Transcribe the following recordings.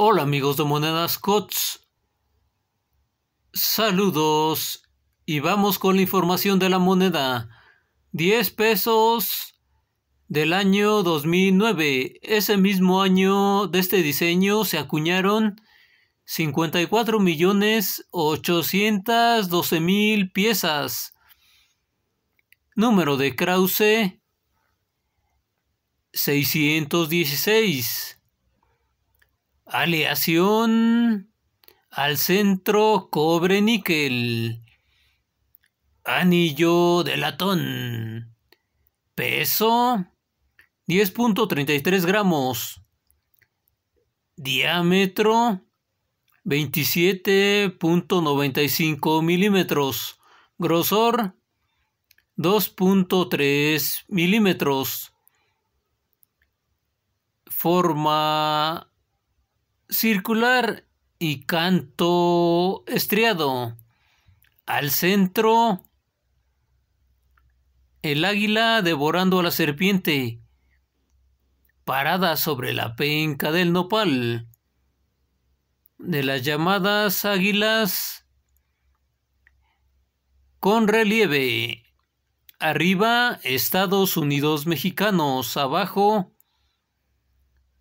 Hola amigos de Monedas COTS. Saludos y vamos con la información de la moneda. 10 pesos del año 2009. Ese mismo año de este diseño se acuñaron 54 millones 812 mil piezas. Número de Krause 616. Aleación al centro cobre-níquel. Anillo de latón. Peso 10.33 gramos. Diámetro 27.95 milímetros. Grosor 2.3 milímetros. Forma circular y canto estriado. Al centro, el águila devorando a la serpiente, parada sobre la penca del nopal. De las llamadas águilas con relieve. Arriba, Estados Unidos mexicanos. Abajo,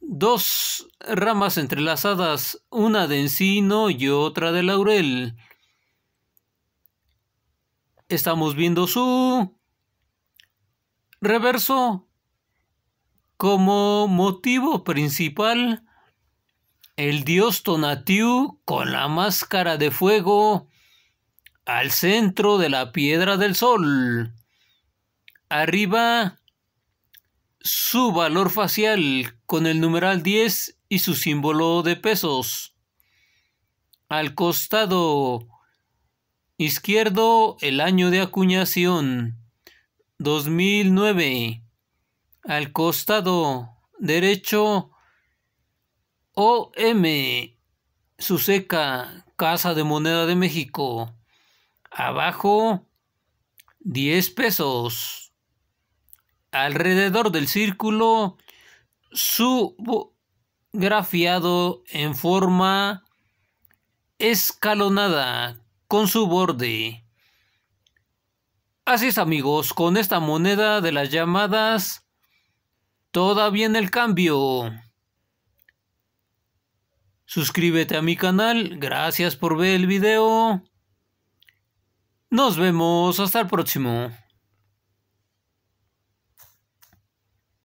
dos ramas entrelazadas, una de encino y otra de laurel. Estamos viendo su reverso como motivo principal el dios Tonatiuh con la máscara de fuego al centro de la piedra del sol. Arriba su valor facial con el numeral 10 y su símbolo de pesos. Al costado izquierdo, el año de acuñación 2009. Al costado derecho, OM, seca, Casa de Moneda de México. Abajo, 10 pesos alrededor del círculo grafiado en forma escalonada con su borde. Así es amigos, con esta moneda de las llamadas todavía en el cambio. Suscríbete a mi canal, gracias por ver el video. Nos vemos, hasta el próximo.